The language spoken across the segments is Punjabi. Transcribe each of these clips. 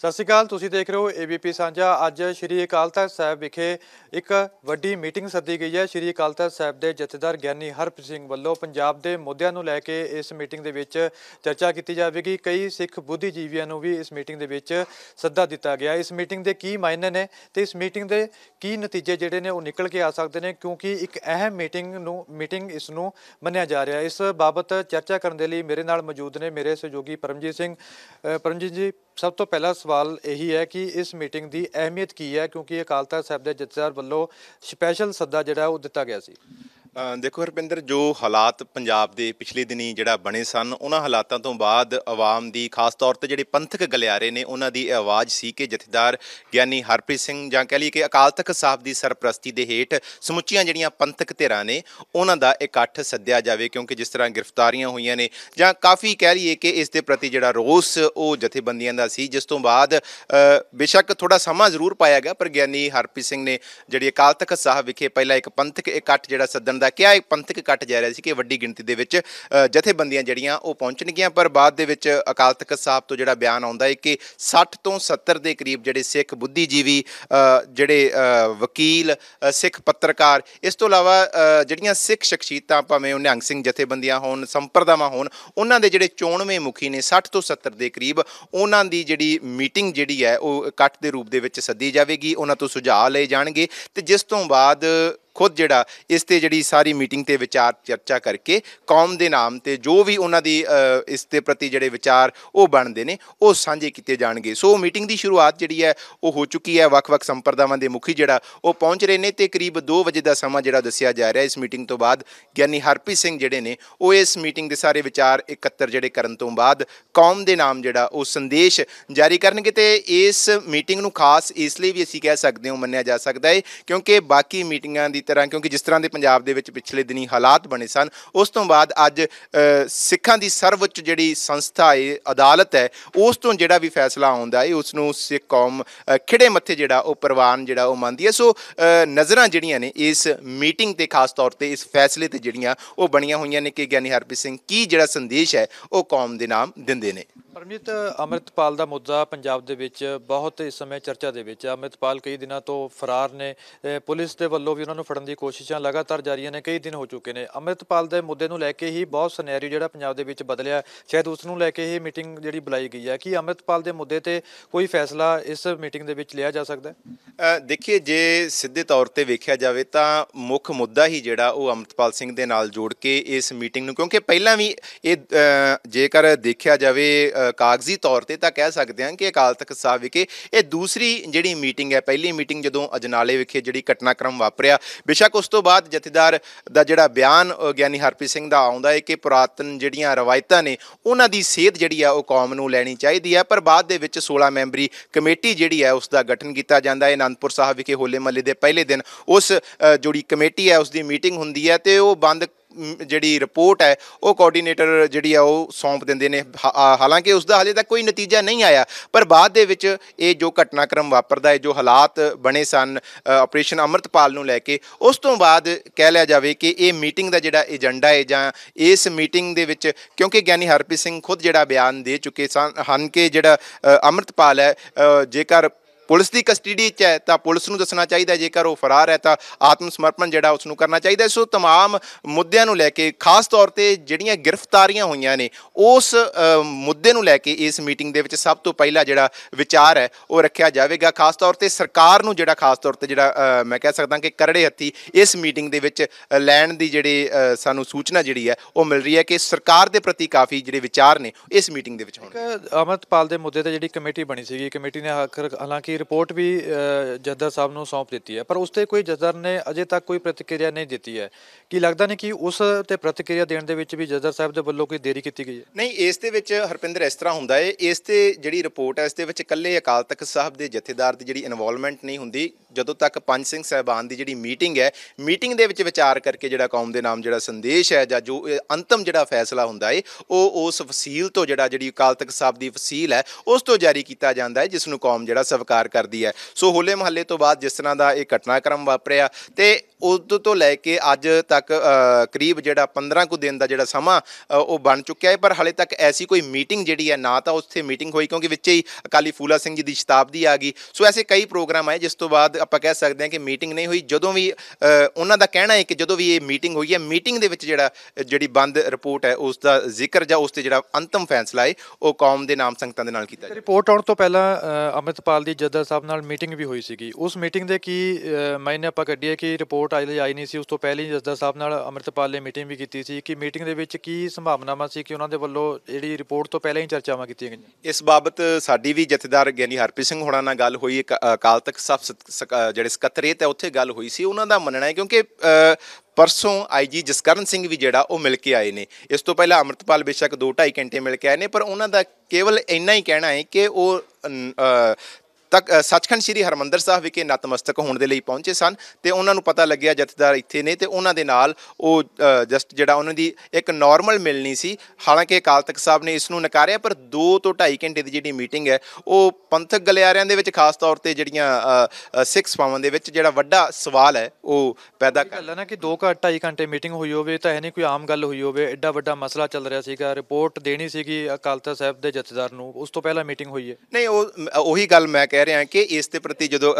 ਸਤਿ ਸ਼੍ਰੀ ਅਕਾਲ ਤੁਸੀਂ ਦੇਖ ਰਹੇ ਹੋ ਏਬੀਪੀ ਸਾਂਝਾ ਅੱਜ ਸ਼੍ਰੀ ਅਕਾਲ ਤਖਤ ਸਾਹਿਬ ਵਿਖੇ ਇੱਕ ਵੱਡੀ ਮੀਟਿੰਗ ਸੱਦੀ ਗਈ ਹੈ ਸ਼੍ਰੀ ਅਕਾਲ ਤਖਤ ਸਾਹਿਬ ਦੇ ਜਥੇਦਾਰ ਗਿਆਨੀ ਹਰਪ੍ਰੀਤ ਸਿੰਘ ਵੱਲੋਂ ਪੰਜਾਬ ਦੇ ਮੁੱਦਿਆਂ ਨੂੰ ਲੈ ਕੇ ਇਸ ਮੀਟਿੰਗ ਦੇ ਵਿੱਚ ਚਰਚਾ ਕੀਤੀ ਜਾਵੇਗੀ ਕਈ ਸਿੱਖ ਬੁੱਧੀਜੀਵੀਆਂ ਨੂੰ ਵੀ ਇਸ ਮੀਟਿੰਗ ਦੇ ਵਿੱਚ ਸੱਦਾ ਦਿੱਤਾ ਗਿਆ ਇਸ ਮੀਟਿੰਗ ਦੇ ਕੀ ਮਾਇਨੇ ਨੇ ਤੇ ਇਸ ਮੀਟਿੰਗ ਦੇ ਕੀ ਨਤੀਜੇ ਜਿਹੜੇ ਨੇ ਉਹ ਨਿਕਲ ਕੇ ਆ ਸਕਦੇ ਨੇ ਕਿਉਂਕਿ ਇੱਕ ਅਹਿਮ ਮੀਟਿੰਗ ਨੂੰ ਮੀਟਿੰਗ ਇਸ ਨੂੰ ਮੰਨਿਆ ਜਾ ਰਿਹਾ ਇਸ ਬਾਬਤ ਚਰਚਾ ਕਰਨ ਦੇ ਲਈ ਮੇਰੇ ਨਾਲ ਮੌਜੂਦ ਨੇ ਮੇਰੇ ਸਹਿਯੋਗੀ ਪਰਮਜੀਤ ਸਿੰਘ ਪਰਮਜੀਤ ਜੀ ਸਭ ਤੋਂ ਪਹਿਲਾ ਸਵਾਲ ਇਹੀ ਹੈ ਕਿ ਇਸ ਮੀਟਿੰਗ ਦੀ ਅਹਿਮੀਅਤ ਕੀ ਹੈ ਕਿਉਂਕਿ ਅਕਾਲ ਤਖਤ ਸਾਹਿਬ ਦੇ ਜਥੇਦਾਰ ਵੱਲੋਂ ਸਪੈਸ਼ਲ ਸੱਦਾ ਜਿਹੜਾ ਉਹ ਦਿੱਤਾ ਗਿਆ ਸੀ ਦੇਖੋ ਹਰਪਿੰਦਰ ਜੋ ਹਾਲਾਤ ਪੰਜਾਬ ਦੇ ਪਿਛਲੇ ਦਿਨੀ ਜਿਹੜਾ ਬਣੇ ਸਨ ਉਹਨਾਂ ਹਾਲਾਤਾਂ ਤੋਂ ਬਾਅਦ ਆਵਾਮ ਦੀ ਖਾਸ ਤੌਰ ਤੇ ਜਿਹੜੇ ਪੰਥਕ ਗਲਿਆਰੇ ਨੇ ਉਹਨਾਂ ਦੀ ਆਵਾਜ਼ ਸੀ ਕਿ ਜਥੇਦਾਰ ਗਿਆਨੀ ਹਰਪ੍ਰੀਤ ਸਿੰਘ ਜਾਂ ਕਹ ਲਈਏ ਕਿ ਅਕਾਲ ਤਖਤ ਸਾਹਿਬ ਦੀ ਸਰਪ੍ਰਸਤੀ ਦੇ ਹੇਠ ਸਮੁੱਚੀਆਂ ਜਿਹੜੀਆਂ ਪੰਥਕ ਧਿਰਾਂ ਨੇ ਉਹਨਾਂ ਦਾ ਇਕੱਠ ਸੱਦਿਆ ਜਾਵੇ ਕਿਉਂਕਿ ਜਿਸ ਤਰ੍ਹਾਂ ਗ੍ਰਿਫਤਾਰੀਆਂ ਹੋਈਆਂ ਨੇ ਜਾਂ ਕਾਫੀ ਕਹਿ ਲਈਏ ਕਿ ਇਸ ਦੇ ਪ੍ਰਤੀ ਜਿਹੜਾ ਰੋਸ ਉਹ ਜਥੇਬੰਦੀਆਂ ਦਾ ਸੀ ਜਿਸ ਤੋਂ ਬਾਅਦ ਬੇਸ਼ੱਕ ਥੋੜਾ ਸਮਾਂ ਜ਼ਰੂਰ ਪਾਇਆ ਗਿਆ ਪਰ ਗਿਆਨੀ ਹਰਪ੍ਰੀਤ ਸਿੰਘ ਨੇ ਜਿਹੜੀ ਅਕਾਲ ਤਖਤ ਸਾਹਿਬ ਵਿਖੇ ਪਹਿਲਾਂ ਇੱਕ ਪੰਥਕ ਇਕੱਠ ਜਿਹੜਾ ਸੱਦਣ ਦਾ ਦਾ ਕਿਹਾ ਇੱਕ ਪੰਥਕ ਕੱਟ ਜਾ ਰਿਹਾ ਸੀ ਕਿ ਵੱਡੀ ਗਿਣਤੀ ਦੇ ਵਿੱਚ ਜਥੇਬੰਦੀਆਂ ਜਿਹੜੀਆਂ ਉਹ ਪਹੁੰਚਣਗੀਆਂ ਪਰ ਬਾਅਦ ਦੇ ਵਿੱਚ ਅਕਾਲ ਤਖਤ ਸਾਹਿਬ ਤੋਂ ਜਿਹੜਾ ਬਿਆਨ ਆਉਂਦਾ ਹੈ ਕਿ 60 ਤੋਂ 70 ਦੇ ਕਰੀਬ ਜਿਹੜੇ ਸਿੱਖ ਬੁੱਧੀਜੀਵੀ ਜਿਹੜੇ ਵਕੀਲ ਸਿੱਖ ਪੱਤਰਕਾਰ ਇਸ ਤੋਂ ਇਲਾਵਾ ਜਿਹੜੀਆਂ ਸਿੱਖ ਸ਼ਖਸੀਅਤਾਂ ਭਾਵੇਂ ਉਹ ਨਿਹੰਗ ਸਿੰਘ ਜਥੇਬੰਦੀਆਂ ਹੋਣ ਸੰਪਰਦਾਵਾਂ ਹੋਣ ਉਹਨਾਂ ਦੇ ਜਿਹੜੇ ਚੋਣਵੇਂ ਮੁਖੀ ਨੇ 60 ਤੋਂ 70 ਦੇ ਕਰੀਬ ਉਹਨਾਂ ਦੀ ਜਿਹੜੀ ਮੀਟਿੰਗ ਜਿਹੜੀ ਹੈ ਉਹ ਇਕੱਠ ਦੇ ਰੂਪ ਦੇ ਵਿੱਚ ਸੱਦੀ ਜਾਵੇਗੀ ਉਹਨਾਂ ਤੋਂ ਸੁਝਾਅ ਲਏ ਜਾਣਗੇ ਤੇ ਜਿਸ ਤੋਂ ਬਾਅਦ ਖੁਦ ਜਿਹੜਾ ਇਸ ਤੇ ਜਿਹੜੀ ਸਾਰੀ ਮੀਟਿੰਗ ਤੇ ਵਿਚਾਰ ਚਰਚਾ ਕਰਕੇ ਕੌਮ ਦੇ ਨਾਮ ਤੇ ਜੋ ਵੀ ਉਹਨਾਂ ਦੀ ਇਸ ਤੇ ਪ੍ਰਤੀ ਜਿਹੜੇ ਵਿਚਾਰ ਉਹ ਬਣਦੇ ਨੇ ਉਹ ਸਾਂਝੇ ਕੀਤੇ ਜਾਣਗੇ ਸੋ ਮੀਟਿੰਗ ਦੀ ਸ਼ੁਰੂਆਤ ਜਿਹੜੀ ਹੈ ਉਹ ਹੋ ਚੁੱਕੀ ਹੈ ਵੱਖ-ਵੱਖ ਸੰਪਰਦਾਵਾਂ ਦੇ ਮੁਖੀ ਜਿਹੜਾ ਉਹ ਪਹੁੰਚ ਰਹੇ ਨੇ ਤੇ ਕਰੀਬ 2 ਵਜੇ ਦਾ ਸਮਾਂ ਜਿਹੜਾ ਦੱਸਿਆ ਜਾ ਰਿਹਾ ਇਸ ਮੀਟਿੰਗ ਤੋਂ ਬਾਅਦ ਗਿਆਨੀ ਹਰਪੀ ਸਿੰਘ ਜਿਹੜੇ ਨੇ ਉਹ ਇਸ ਮੀਟਿੰਗ ਦੇ ਸਾਰੇ ਵਿਚਾਰ ਇਕੱਤਰ ਜਿਹੜੇ ਕਰਨ ਤੋਂ ਬਾਅਦ ਕੌਮ ਦੇ ਨਾਮ ਜਿਹੜਾ ਉਹ ਸੰਦੇਸ਼ ਜਾਰੀ ਕਰਨਗੇ ਤੇ ਇਸ ਮੀਟਿੰਗ ਨੂੰ ਖਾਸ ਇਸ ਲਈ ਵੀ ਅਸੀਂ ਕਹਿ ਸਕਦੇ ਹਾਂ ਮੰਨਿਆ ਜਾ ਸਕਦਾ ਹੈ ਕਿਉਂਕਿ ਬਾਕੀ ਮੀਟਿੰਗਾਂ ਦੀ ਤਰ੍ਹਾਂ ਕਿਉਂਕਿ ਜਿਸ ਤਰ੍ਹਾਂ ਦੇ ਪੰਜਾਬ ਦੇ ਵਿੱਚ ਪਿਛਲੇ ਦਿਨੀ ਹਾਲਾਤ ਬਣੇ ਸਨ ਉਸ ਤੋਂ ਬਾਅਦ ਅੱਜ ਸਿੱਖਾਂ ਦੀ ਸਰਵਉੱਚ ਜਿਹੜੀ ਸੰਸਥਾ ਹੈ ਅਦਾਲਤ ਹੈ ਉਸ ਤੋਂ ਜਿਹੜਾ ਵੀ ਫੈਸਲਾ ਆਉਂਦਾ ਹੈ ਉਸ ਨੂੰ ਸਿੱਖ ਕੌਮ ਖਿੜੇ ਮੱਥੇ ਜਿਹੜਾ ਉਹ ਪ੍ਰਵਾਨ ਜਿਹੜਾ ਉਹ ਮੰਨਦੀ ਹੈ ਸੋ ਨਜ਼ਰਾਂ ਜਿਹੜੀਆਂ ਨੇ ਇਸ ਮੀਟਿੰਗ ਤੇ ਖਾਸ ਤੌਰ ਤੇ ਇਸ ਫੈਸਲੇ ਤੇ ਜਿਹੜੀਆਂ ਉਹ ਬਣੀਆਂ ਹੋਈਆਂ ਨੇ ਕਿ ਗਿਆਨੀ ਹਰਪ੍ਰੀਤ ਸਿੰਘ ਕੀ ਜਿਹੜਾ ਸੰਦੇਸ਼ ਹੈ ਉਹ ਕੌਮ ਦੇ ਨਾਮ ਦਿੰਦੇ ਨੇ ਪਰਮਿਤ ਅਮਰਿਤਪਾਲ ਦਾ ਮੁੱਦਾ ਪੰਜਾਬ ਦੇ ਵਿੱਚ ਬਹੁਤ ਇਸ ਸਮੇਂ ਚਰਚਾ ਦੇ ਵਿੱਚ ਹੈ ਅਮਰਿਤਪਾਲ ਕਈ ਦਿਨਾਂ ਤੋਂ ਫਰਾਰ ਨੇ ਪੁਲਿਸ ਦੇ ਵੱਲੋਂ ਵੀ ਉਹਨਾਂ ਨੂੰ ਫੜਨ ਦੀ ਕੋਸ਼ਿਸ਼ਾਂ ਲਗਾਤਾਰ ਜਾਰੀਆਂ ਨੇ ਕਈ ਦਿਨ ਹੋ ਚੁੱਕੇ ਨੇ ਅਮਰਿਤਪਾਲ ਦੇ ਮੁੱਦੇ ਨੂੰ ਲੈ ਕੇ ਹੀ ਬਹੁਤ ਸਿਨੈਰੀਓ ਜਿਹੜਾ ਪੰਜਾਬ ਦੇ ਵਿੱਚ ਬਦਲਿਆ ਸ਼ਾਇਦ ਉਸ ਨੂੰ ਲੈ ਕੇ ਹੀ ਮੀਟਿੰਗ ਜਿਹੜੀ ਬੁਲਾਈ ਗਈ ਹੈ ਕਿ ਅਮਰਿਤਪਾਲ ਦੇ ਮੁੱਦੇ ਤੇ ਕੋਈ ਫੈਸਲਾ ਇਸ ਮੀਟਿੰਗ ਦੇ ਵਿੱਚ ਲਿਆ ਜਾ ਸਕਦਾ ਹੈ ਦੇਖਿਏ ਜੇ ਸਿੱਧੇ ਤੌਰ ਤੇ ਵੇਖਿਆ ਜਾਵੇ ਤਾਂ ਮੁੱਖ ਮੁੱਦਾ ਹੀ ਜਿਹੜਾ ਉਹ ਅਮਰਿਤਪਾਲ ਸਿੰਘ ਦੇ ਨਾਲ ਜੋੜ ਕੇ ਇਸ ਮੀਟਿੰਗ ਨੂੰ ਕਿਉਂਕਿ ਪਹਿਲਾਂ ਵੀ ਇਹ ਜੇਕਰ ਦੇਖਿਆ ਜਾਵੇ ਕਾਗਜ਼ੀ ਤੌਰ ਤੇ ਤਾਂ ਕਹਿ ਸਕਦੇ ਹਾਂ ਕਿ ਅਕਾਲ ਤਖਤ ਸਾਹਿਬ ਵਿਖੇ ਇਹ ਦੂਸਰੀ ਜਿਹੜੀ ਮੀਟਿੰਗ ਹੈ ਪਹਿਲੀ ਮੀਟਿੰਗ ਜਦੋਂ ਅਜਨਾਲੇ ਵਿਖੇ ਜਿਹੜੀ ਘਟਨਾਕ੍ਰਮ ਵਾਪਰਿਆ ਬੇਸ਼ੱਕ ਉਸ ਤੋਂ ਬਾਅਦ ਜਥੇਦਾਰ ਦਾ ਜਿਹੜਾ ਬਿਆਨ ਗਿਆਨੀ ਹਰਪ੍ਰੀਤ ਸਿੰਘ ਦਾ ਆਉਂਦਾ ਹੈ ਕਿ ਪੁਰਾਤਨ ਜਿਹੜੀਆਂ ਰਵਾਇਤਾਂ ਨੇ ਉਹਨਾਂ ਦੀ ਸੇਧ ਜਿਹੜੀ ਆ ਉਹ ਕੌਮ ਨੂੰ ਲੈਣੀ ਚਾਹੀਦੀ ਹੈ ਪਰ ਬਾਅਦ ਦੇ ਵਿੱਚ 16 ਮੈਂਬਰੀ ਕਮੇਟੀ ਜਿਹੜੀ ਹੈ ਉਸ ਦਾ ਗਠਨ ਕੀਤਾ ਜਾਂਦਾ ਹੈ ਅਨੰਦਪੁਰ ਸਾਹਿਬ ਵਿਖੇ ਹੋਲੇ ਮਹੱਲੇ ਦੇ ਪਹਿਲੇ ਦਿਨ ਉਸ ਜੁੜੀ ਕਮੇਟੀ ਹੈ ਉਸ ਦੀ ਮੀਟਿੰਗ ਹੁੰਦੀ ਹੈ ਤੇ ਉਹ ਬੰਦ ਜਿਹੜੀ ਰਿਪੋਰਟ ਹੈ ਉਹ ਕੋਆਰਡੀਨੇਟਰ ਜਿਹੜੀ ਆ ਉਹ ਸੌਂਪ ਦਿੰਦੇ ਨੇ ਹਾਲਾਂਕਿ ਉਸ ਦਾ ਹਲੇ ਤੱਕ ਕੋਈ ਨਤੀਜਾ ਨਹੀਂ ਆਇਆ ਪਰ ਬਾਅਦ ਦੇ ਵਿੱਚ ਇਹ ਜੋ ਘਟਨਾਕ੍ਰਮ ਵਾਪਰਦਾ ਹੈ ਜੋ ਹਾਲਾਤ ਬਣੇ ਸਨ ਆਪਰੇਸ਼ਨ ਅਮਰਤਪਾਲ ਨੂੰ ਲੈ ਕੇ ਉਸ ਤੋਂ ਬਾਅਦ ਕਹਿ ਲਿਆ ਜਾਵੇ ਕਿ ਇਹ ਮੀਟਿੰਗ ਦਾ ਜਿਹੜਾ ਏਜੰਡਾ ਹੈ ਜਾਂ ਇਸ ਮੀਟਿੰਗ ਦੇ ਵਿੱਚ ਕਿਉਂਕਿ ਗਿਆਨੀ ਹਰਪ੍ਰੀਤ ਸਿੰਘ ਖੁਦ ਜਿਹੜਾ ਬਿਆਨ ਦੇ ਚੁੱਕੇ ਸਨ ਹਨ ਕਿ ਜਿਹੜਾ ਅਮਰਤਪਾਲ ਹੈ ਜੇਕਰ ਪੁਲਿਸ ਦੀ ਕਸਟਡੀ 'ਚ ਹੈ ਤਾਂ ਪੁਲਿਸ ਨੂੰ ਦੱਸਣਾ ਚਾਹੀਦਾ ਜੇਕਰ ਉਹ ਫਰਾਰ ਹੈ ਤਾਂ ਆਤਮ ਸਮਰਪਣ ਜਿਹੜਾ ਉਸ ਨੂੰ ਕਰਨਾ ਚਾਹੀਦਾ ਸੋ तमाम ਮੁੱਦਿਆਂ ਨੂੰ ਲੈ ਕੇ ਖਾਸ ਤੌਰ ਤੇ ਜਿਹੜੀਆਂ ਗ੍ਰਿਫਤਾਰੀਆਂ ਹੋਈਆਂ ਨੇ ਉਸ ਮੁੱਦੇ ਨੂੰ ਲੈ ਕੇ ਇਸ ਮੀਟਿੰਗ ਦੇ ਵਿੱਚ ਸਭ ਤੋਂ ਪਹਿਲਾ ਜਿਹੜਾ ਵਿਚਾਰ ਹੈ ਉਹ ਰੱਖਿਆ ਜਾਵੇਗਾ ਖਾਸ ਤੌਰ ਤੇ ਸਰਕਾਰ ਨੂੰ ਜਿਹੜਾ ਖਾਸ ਤੌਰ ਤੇ ਜਿਹੜਾ ਮੈਂ ਕਹਿ ਸਕਦਾ ਕਿ ਕਰੜੇ ਹੱਥੀ ਇਸ ਮੀਟਿੰਗ ਦੇ ਵਿੱਚ ਲੈਣ ਦੀ ਜਿਹੜੀ ਸਾਨੂੰ ਸੂਚਨਾ ਜਿਹੜੀ ਹੈ ਉਹ ਮਿਲ ਰਹੀ ਹੈ ਕਿ ਸਰਕਾਰ ਦੇ ਪ੍ਰਤੀ ਕਾਫੀ ਜਿਹੜੇ ਵਿਚਾਰ ਨੇ ਇਸ ਮੀਟਿੰਗ ਦੇ ਵਿੱਚ ਹੋਣਗੇ ਅਮਰਤਪਾਲ ਦੇ ਮੁੱਦੇ ਤੇ ਜਿਹੜੀ ਕਮੇਟੀ ਬਣੀ ਸੀਗੀ ਕਮੇਟੀ ਨੇ ਆਖਰ ਹਾਲਾਂਕਿ ਰਿਪੋਰਟ ਵੀ ਜੱਦਰ ਸਾਹਿਬ ਨੂੰ ਸੌਂਪ ਦਿੱਤੀ ਹੈ ਪਰ ਉਸ ਤੇ ਕੋਈ ਜੱਦਰ ਨੇ ਅਜੇ ਤੱਕ ਕੋਈ ਪ੍ਰਤੀਕਿਰਿਆ ਨਹੀਂ ਦਿੱਤੀ ਹੈ ਕੀ ਲੱਗਦਾ ਨਹੀਂ ਕਿ ਉਸ ਤੇ ਪ੍ਰਤੀਕਿਰਿਆ ਦੇਣ ਦੇ ਵਿੱਚ ਵੀ ਜੱਦਰ ਸਾਹਿਬ ਦੇ ਵੱਲੋਂ ਕੋਈ ਦੇਰੀ ਕੀਤੀ ਗਈ ਹੈ ਨਹੀਂ ਇਸ ਦੇ ਵਿੱਚ ਹਰਪਿੰਦਰ ਇਸ ਤਰ੍ਹਾਂ ਹੁੰਦਾ ਹੈ ਇਸ ਤੇ ਜਿਹੜੀ ਰਿਪੋਰਟ ਹੈ ਇਸ ਦੇ ਵਿੱਚ ਇਕੱਲੇ ਅਕਾਲ ਤਖਤ ਸਾਹਿਬ ਦੇ ਜਥੇਦਾਰ ਦੀ ਜਿਹੜੀ ਇਨਵੋਲਵਮੈਂਟ ਨਹੀਂ ਹੁੰਦੀ ਜਦੋਂ ਤੱਕ ਪੰਜ ਸਿੰਘ ਸਹਿਬਾਨ ਦੀ ਜਿਹੜੀ ਮੀਟਿੰਗ ਹੈ ਮੀਟਿੰਗ ਦੇ ਵਿੱਚ ਵਿਚਾਰ ਕਰਕੇ ਜਿਹੜਾ ਕੌਮ ਦੇ ਨਾਮ ਜਿਹੜਾ ਸੰਦੇਸ਼ ਹੈ ਜਾਂ ਜੋ ਅੰਤਮ ਜਿਹੜਾ ਫੈਸਲਾ ਹੁੰਦਾ ਹੈ ਉਹ ਉਸ ਵਸੀਲ ਤੋਂ ਜਿਹੜਾ ਜਿਹੜੀ ਅਕਾਲ ਤਖਤ ਸਾਹਿਬ ਦੀ ਵਸੀਲ ਹੈ ਉਸ ਤੋਂ ਜਾਰੀ ਕੀਤਾ ਜਾਂਦਾ ਹੈ ਜਿਸ ਨੂੰ ਕੌਮ ਜਿਹੜਾ ਸਵਕਾਰ ਕਰਦੀ ਹੈ ਸੋ ਹੋਲੇ ਮਹੱਲੇ ਤੋਂ ਬਾਅਦ ਜਿਸ ਤਰ੍ਹਾਂ ਦਾ ਇਹ ਘਟਨਾਕ੍ਰਮ ਵਾਪਰਿਆ ਤੇ ਉਦੋਂ ਤੋਂ ਲੈ ਕੇ ਅੱਜ ਤੱਕ ਕਰੀਬ ਜਿਹੜਾ 15 ਕੁ ਦਿਨ ਦਾ ਜਿਹੜਾ ਸਮਾਂ ਉਹ ਬਣ ਚੁੱਕਿਆ ਹੈ ਪਰ ਹਲੇ ਤੱਕ ਐਸੀ ਕੋਈ ਮੀਟਿੰਗ ਜਿਹੜੀ ਹੈ ਨਾ ਤਾਂ ਉੱਥੇ ਮੀਟਿੰਗ ਹੋਈ ਕਿਉਂਕਿ ਵਿੱਚ ਹੀ ਅਕਾਲੀ ਫੂਲਾ ਸਿੰਘ ਜੀ ਦੀ ਸ਼ਤਾਬਦੀ ਆ ਗਈ ਸੋ ਐਸੇ ਕਈ ਪ੍ਰੋਗਰਾਮ ਆਏ ਜਿਸ ਤੋਂ ਬਾਅਦ ਆਪਾਂ ਕਹਿ ਸਕਦੇ ਹਾਂ ਕਿ ਮੀਟਿੰਗ ਨਹੀਂ ਹੋਈ ਜਦੋਂ ਵੀ ਉਹਨਾਂ ਦਾ ਕਹਿਣਾ ਹੈ ਕਿ ਜਦੋਂ ਵੀ ਇਹ ਮੀਟਿੰਗ ਹੋਈ ਹੈ ਮੀਟਿੰਗ ਦੇ ਵਿੱਚ ਜਿਹੜਾ ਜਿਹੜੀ ਬੰਦ ਰਿਪੋਰਟ ਹੈ ਉਸ ਦਾ ਜ਼ਿਕਰ ਜਾਂ ਉਸ ਤੇ ਜਿਹੜਾ ਅੰਤਮ ਫੈਸਲਾ ਹੈ ਉਹ ਕੌਮ ਦੇ ਨਾਮ ਸੰਗਤਾਂ ਦੇ ਨਾਲ ਕੀਤਾ ਰਿਪੋਰਟ ਆਉਣ ਤੋਂ ਪਹਿਲਾਂ ਅਮਿਤਪਾਲ ਦੀ ਜੱਦਾ ਸਾਹਿਬ ਨਾਲ ਮੀਟਿੰਗ ਵੀ ਹੋਈ ਸੀਗੀ ਉਸ ਮੀਟਿੰਗ ਦੇ ਕੀ ਮਾਇਨੇ ਆਪਾਂ ਕੱਢੀਏ ਕਿ ਰਿਪੋਰਟ ਰਿਪੋਰਟ ਅਜੇ ਆਈ ਨਹੀਂ ਸੀ ਉਸ ਤੋਂ ਪਹਿਲੇ ਹੀ ਜਸਦਾ ਸਾਹਿਬ ਨਾਲ ਅਮਰਤਪਾਲ ਨੇ ਮੀਟਿੰਗ ਵੀ ਕੀਤੀ ਸੀ ਕਿ ਮੀਟਿੰਗ ਦੇ ਵਿੱਚ ਕੀ ਸੰਭਾਵਨਾਵਾਂ ਸੀ ਕਿ ਉਹਨਾਂ ਦੇ ਵੱਲੋਂ ਜਿਹੜੀ ਰਿਪੋਰਟ ਤੋਂ ਪਹਿਲਾਂ ਹੀ ਚਰਚਾਵਾਂ ਕੀਤੀਆਂ ਗਈਆਂ ਇਸ ਬਾਬਤ ਸਾਡੀ ਵੀ ਜਥੇਦਾਰ ਗਿਆਨੀ ਹਰਪ੍ਰੀਤ ਸਿੰਘ ਹੋਣਾ ਨਾਲ ਗੱਲ ਹੋਈ ਇੱਕ ਅਕਾਲ ਤਖਤ ਸਾਹਿਬ ਜਿਹੜੇ ਸਕੱਤਰੇਤ ਹੈ ਉੱਥੇ ਗੱਲ ਹੋਈ ਸੀ ਉਹਨਾਂ ਦਾ ਮੰਨਣਾ ਹੈ ਕਿਉਂਕਿ ਪਰਸੋਂ ਆਈਜੀ ਜਸਕਰਨ ਸਿੰਘ ਵੀ ਜਿਹੜਾ ਉਹ ਮਿਲ ਕੇ ਆਏ ਨੇ ਇਸ ਤੋਂ ਪਹਿਲਾਂ ਅਮਰਤਪਾਲ ਬੇਸ਼ੱਕ 2 2.5 ਘੰਟੇ ਮਿਲ ਕੇ ਆਏ ਨੇ ਪਰ ਉਹਨਾਂ ਦਾ ਕੇਵਲ ਇੰਨਾ ਹੀ ਕਹਿਣਾ ਹੈ ਕਿ ਉਹ ਤੱਕ ਸੱਚਖੰਡ ਸ੍ਰੀ ਹਰਮੰਦਰ ਸਾਹਿਬ ਵਿਖੇ ਨਤਮਸਤਕ ਹੋਣ ਦੇ ਲਈ ਪਹੁੰਚੇ ਸਨ ਤੇ ਉਹਨਾਂ ਨੂੰ ਪਤਾ ਲੱਗਿਆ ਜਥੇਦਾਰ ਇੱਥੇ ਨੇ ਤੇ ਉਹਨਾਂ ਦੇ ਨਾਲ ਉਹ ਜਸਟ ਜਿਹੜਾ ਉਹਨਾਂ ਦੀ ਇੱਕ ਨਾਰਮਲ ਮਿਲਣੀ ਸੀ ਹਾਲਾਂਕਿ ਅਕਾਲ ਤਖਤ ਸਾਹਿਬ ਨੇ ਇਸ ਨੂੰ ਨਕਾਰਿਆ ਪਰ 2 ਤੋਂ 2.5 ਘੰਟੇ ਦੀ ਜਿਹੜੀ ਮੀਟਿੰਗ ਹੈ ਉਹ ਪੰਥਕ ਗਲਿਆਰਿਆਂ ਦੇ ਵਿੱਚ ਖਾਸ ਤੌਰ ਤੇ ਜਿਹੜੀਆਂ ਸਿੱਖ ਸਭਾਵਾਂ ਦੇ ਵਿੱਚ ਜਿਹੜਾ ਵੱਡਾ ਸਵਾਲ ਹੈ ਉਹ ਪੈਦਾ ਕਰ ਲੈਣਾ ਨਾ ਕਿ 2 ਘੰਟੇ 2.5 ਘੰਟੇ ਮੀਟਿੰਗ ਹੋਈ ਹੋਵੇ ਤਾਂ ਇਹ ਨਹੀਂ ਕੋਈ ਆਮ ਗੱਲ ਹੋਈ ਹੋਵੇ ਐਡਾ ਵੱਡਾ ਮਸਲਾ ਚੱਲ ਰਿਹਾ ਸੀਗਾ ਰਿਪੋਰਟ ਦੇਣੀ ਸੀਗੀ ਅਕਾਲ ਤਖਤ ਸਾਹਿਬ ਦੇ ਜਥੇਦਾਰ ਨੂੰ ਉਸ ਤੋਂ ਪਹਿਲਾਂ ਮੀਟਿੰਗ ਹੋਈ ਹੈ ਨਹੀਂ ਉਹ ਉਹੀ ਗੱਲ ਮੈਂ ਕਹਿ ਰਹੇ ਆ ਕਿ ਇਸ ਦੇ ਪ੍ਰਤੀ ਜਦੋਂ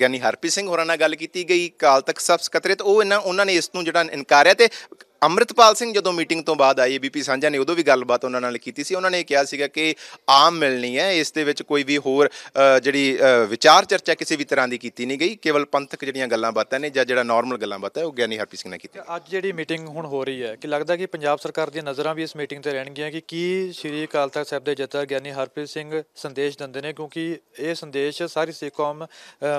ਗਿਆਨੀ ਹਰਪ੍ਰੀਤ ਸਿੰਘ ਹੋਰਾਂ ਨਾਲ ਗੱਲ ਕੀਤੀ ਗਈ ਕਾਲ ਤੱਕ ਸਭ ਸਕਤਰੇ ਤਾਂ ਉਹ ਇਹਨਾਂ ਉਹਨਾਂ ਨੇ ਇਸ ਨੂੰ ਜਿਹੜਾ ਇਨਕਾਰਿਆ ਤੇ ਅਮਰਿਤਪਾਲ ਸਿੰਘ ਜਦੋਂ ਮੀਟਿੰਗ ਤੋਂ ਬਾਅਦ ਆਏ ਬੀਪੀ ਸਾਂਝਾ ਨੇ ਉਦੋਂ ਵੀ ਗੱਲਬਾਤ ਉਹਨਾਂ ਨਾਲ ਕੀਤੀ ਸੀ ਉਹਨਾਂ ਨੇ ਕਿਹਾ ਸੀਗਾ ਕਿ ਆਮ ਮਿਲਣੀ ਹੈ ਇਸ ਦੇ ਵਿੱਚ ਕੋਈ ਵੀ ਹੋਰ ਜਿਹੜੀ ਵਿਚਾਰ ਚਰਚਾ ਕਿਸੇ ਵੀ ਤਰ੍ਹਾਂ ਦੀ ਕੀਤੀ ਨਹੀਂ ਗਈ ਕੇਵਲ ਪੰਥਕ ਜਿਹੜੀਆਂ ਗੱਲਾਂ ਬਾਤਾਂ ਨੇ ਜਾਂ ਜਿਹੜਾ ਨਾਰਮਲ ਗੱਲਾਂ ਬਾਤਾਂ ਹੈ ਉਹ ਗਿਆਨੀ ਹਰਪ੍ਰੀਤ ਸਿੰਘ ਨੇ ਕੀਤੀ ਅੱਜ ਜਿਹੜੀ ਮੀਟਿੰਗ ਹੁਣ ਹੋ ਰਹੀ ਹੈ ਕਿ ਲੱਗਦਾ ਕਿ ਪੰਜਾਬ ਸਰਕਾਰ ਦੀਆਂ ਨਜ਼ਰਾਂ ਵੀ ਇਸ ਮੀਟਿੰਗ ਤੇ ਰਹਿਣਗੀਆਂ ਕਿ ਕੀ ਸ੍ਰੀ ਅਕਾਲ ਤਖਤ ਸਾਹਿਬ ਦੇ ਜਥਾ ਗਿਆਨੀ ਹਰਪ੍ਰੀਤ ਸਿੰਘ ਸੰਦੇਸ਼ ਦਿੰਦੇ ਨੇ ਕਿਉਂਕਿ ਇਹ ਸੰਦੇਸ਼ ਸਾਰੀ ਸਿੱਖ ਕੌਮ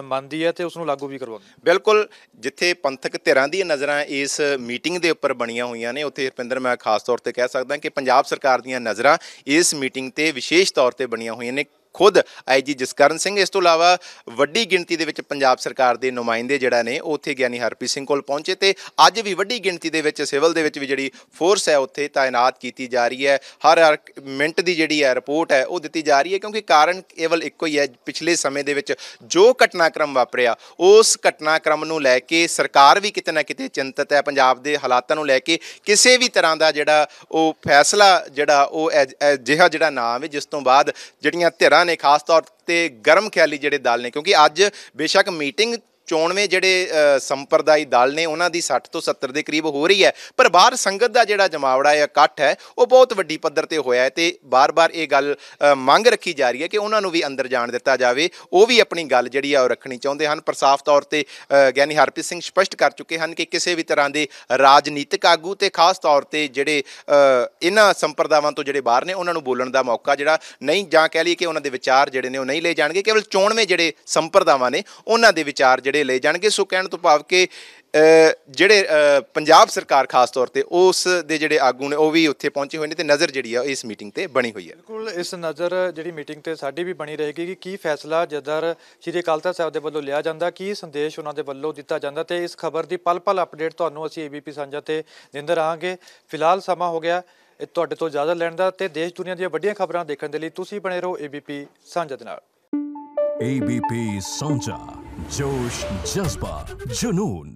ਮੰਨਦੀ ਹੈ ਤੇ ਉਸ ਨੂੰ ਲਾਗੂ ਵੀ ਕਰਵਾਉਂਦੀ ਬਿਲਕੁਲ ਜਿੱਥੇ ਪੰਥਕ ਧਿਰਾਂ ਦੀਆਂ ਨਜ਼ਰਾਂ ਇਸ ਮੀਟਿੰਗ ਦੇ ਉੱਪਰ ਬਣੀ ਲਾਈਆਂ ਹੋਈਆਂ ਨੇ ਉੱਥੇ ਹਰਪਿੰਦਰ ਮੈਂ ਖਾਸ ਤੌਰ ਤੇ ਕਹਿ ਸਕਦਾ ਕਿ ਪੰਜਾਬ ਸਰਕਾਰ ਦੀਆਂ ਨਜ਼ਰਾਂ ਇਸ ਮੀਟਿੰਗ ਤੇ ਵਿਸ਼ੇਸ਼ ਤੌਰ ਤੇ ਬਣੀਆਂ ਹੋਈਆਂ ਨੇ ਖੁਦ ਆਈਜੀ ਜਸਕਰਨ ਸਿੰਘ ਇਸ ਤੋਂ ਇਲਾਵਾ ਵੱਡੀ ਗਿਣਤੀ ਦੇ ਵਿੱਚ ਪੰਜਾਬ ਸਰਕਾਰ ਦੇ ਨੁਮਾਇੰਦੇ ਜਿਹੜਾ ਨੇ ਉੱਥੇ ਗਿਆਨੀ ਹਰਪੀ ਸਿੰਘ ਕੋਲ ਪਹੁੰਚੇ ਤੇ ਅੱਜ ਵੀ ਵੱਡੀ ਗਿਣਤੀ ਦੇ ਵਿੱਚ ਸਿਵਲ ਦੇ ਵਿੱਚ ਵੀ ਜਿਹੜੀ ਫੋਰਸ ਹੈ ਉੱਥੇ ਤਾਇਨਾਤ ਕੀਤੀ ਜਾ ਰਹੀ ਹੈ ਹਰ ਮਿੰਟ ਦੀ ਜਿਹੜੀ ਹੈ ਰਿਪੋਰਟ ਹੈ ਉਹ ਦਿੱਤੀ ਜਾ ਰਹੀ ਹੈ ਕਿਉਂਕਿ ਕਾਰਨ ਕੇਵਲ ਇੱਕੋ ਹੀ ਹੈ ਪਿਛਲੇ ਸਮੇਂ ਦੇ ਵਿੱਚ ਜੋ ਘਟਨਾਕ੍ਰਮ ਵਾਪਰਿਆ ਉਸ ਘਟਨਾਕ੍ਰਮ ਨੂੰ ਲੈ ਕੇ ਸਰਕਾਰ ਵੀ ਕਿਤੇ ਨਾ ਕਿਤੇ ਚਿੰਤਤ ਹੈ ਪੰਜਾਬ ਦੇ ਹਾਲਾਤਾਂ ਨੂੰ ਲੈ ਕੇ ਕਿਸੇ ਵੀ ਤਰ੍ਹਾਂ ਦਾ ਜਿਹੜਾ ਉਹ ਫੈਸਲਾ ਜਿਹੜਾ ਉਹ ਜਿਹੜਾ ਨਾਮ ਹੈ ਜਿਸ ਤੋਂ ਬਾਅਦ ਜਿਹੜੀਆਂ ਧਿਰਾਂ ਨੇ ਖਾਸ ਤੌਰ ਤੇ ਗਰਮ ਖਿਆਲੀ ਜਿਹੜੇ ਦਲ ਨੇ ਕਿਉਂਕਿ ਅੱਜ ਬੇਸ਼ੱਕ ਮੀਟਿੰਗ ਚੋਣਵੇਂ ਜਿਹੜੇ ਸੰਪਰਦਾਇ ਦਲ ਨੇ ਉਹਨਾਂ ਦੀ 60 ਤੋਂ 70 ਦੇ ਕਰੀਬ ਹੋ ਰਹੀ ਹੈ ਪਰ ਬਾਹਰ ਸੰਗਤ ਦਾ ਜਿਹੜਾ ਜਮਾਵੜਾ ਹੈ ਇਕੱਠ ਹੈ ਉਹ ਬਹੁਤ ਵੱਡੀ ਪੱਧਰ ਤੇ ਹੋਇਆ ਹੈ ਤੇ ਬਾਰ-ਬਾਰ ਇਹ ਗੱਲ ਮੰਗ ਰੱਖੀ ਜਾ ਰਹੀ ਹੈ ਕਿ ਉਹਨਾਂ ਨੂੰ ਵੀ ਅੰਦਰ ਜਾਣ ਦਿੱਤਾ ਜਾਵੇ ਉਹ ਵੀ ਆਪਣੀ ਗੱਲ ਜਿਹੜੀ ਆ ਉਹ ਰੱਖਣੀ ਚਾਹੁੰਦੇ ਹਨ ਪਰ ਸਾਫ਼ ਤੌਰ ਤੇ ਗਿਆਨੀ ਹਰਪ੍ਰੀਤ ਸਿੰਘ ਸਪਸ਼ਟ ਕਰ ਚੁੱਕੇ ਹਨ ਕਿ ਕਿਸੇ ਵੀ ਤਰ੍ਹਾਂ ਦੇ ਰਾਜਨੀਤਿਕ ਆਗੂ ਤੇ ਖਾਸ ਤੌਰ ਤੇ ਜਿਹੜੇ ਇਹਨਾਂ ਸੰਪਰਦਾਵਾਂ ਤੋਂ ਜਿਹੜੇ ਬਾਹਰ ਨੇ ਉਹਨਾਂ ਨੂੰ ਬੋਲਣ ਦਾ ਮੌਕਾ ਜਿਹੜਾ ਨਹੀਂ ਜਾਂ ਕਹਿ ਲਈਏ ਕਿ ਉਹਨਾਂ ਦੇ ਵਿਚਾਰ ਜਿਹੜੇ ਨੇ ਉਹ ਨਹੀਂ ਲਏ ਜਾਣਗੇ ਕੇਵਲ ਚੋਣਵੇਂ ਜਿਹੜੇ ਸੰਪਰਦਾਵਾਂ ਨੇ ਉਹਨਾਂ ਦੇ ਵਿਚਾਰ ਜਿਹੜੇ ਜਿਹੜੇ ਲੈ ਜਾਣਗੇ ਸੋ ਕਹਿਣ ਤੋਂ ਭਾਵ ਕਿ ਜਿਹੜੇ ਪੰਜਾਬ ਸਰਕਾਰ ਖਾਸ ਤੌਰ ਤੇ ਉਸ ਦੇ ਜਿਹੜੇ ਆਗੂ ਨੇ ਉਹ ਵੀ ਉੱਥੇ ਪਹੁੰਚੇ ਹੋਏ ਨੇ ਤੇ ਨਜ਼ਰ ਜਿਹੜੀ ਆ ਇਸ ਮੀਟਿੰਗ ਤੇ ਬਣੀ ਹੋਈ ਹੈ ਬਿਲਕੁਲ ਇਸ ਨਜ਼ਰ ਜਿਹੜੀ ਮੀਟਿੰਗ ਤੇ ਸਾਡੀ ਵੀ ਬਣੀ ਰਹੇਗੀ ਕਿ ਕੀ ਫੈਸਲਾ ਜਦਰ ਸ਼੍ਰੀ ਅਕਾਲ ਸਾਹਿਬ ਦੇ ਵੱਲੋਂ ਲਿਆ ਜਾਂਦਾ ਕੀ ਸੰਦੇਸ਼ ਉਹਨਾਂ ਦੇ ਵੱਲੋਂ ਦਿੱਤਾ ਜਾਂਦਾ ਤੇ ਇਸ ਖਬਰ ਦੀ ਪਲ-ਪਲ ਅਪਡੇਟ ਤੁਹਾਨੂੰ ਅਸੀਂ ਏਬੀਪੀ ਸਾਂਝਾ ਤੇ ਦਿੰਦੇ ਰਹਾਂਗੇ ਫਿਲਹਾਲ ਸਮਾਂ ਹੋ ਗਿਆ ਇਹ ਤੁਹਾਡੇ ਤੋਂ ਜ਼ਿਆਦਾ ਲੈਣ ਦਾ ਤੇ ਦੇਸ਼ ਦੁਨੀਆ ਦੀਆਂ ਵੱਡੀਆਂ ਖਬਰਾਂ ਦੇਖਣ ਦੇ ਲਈ ਤੁਸੀਂ ਬਣੇ ਰਹੋ ਏਬੀਪੀ ਸਾਂਝਾ ਦੇ ਨਾਲ ਏਬੀਪੀ ਸਾਂਝਾ जोश जज्बा जुनून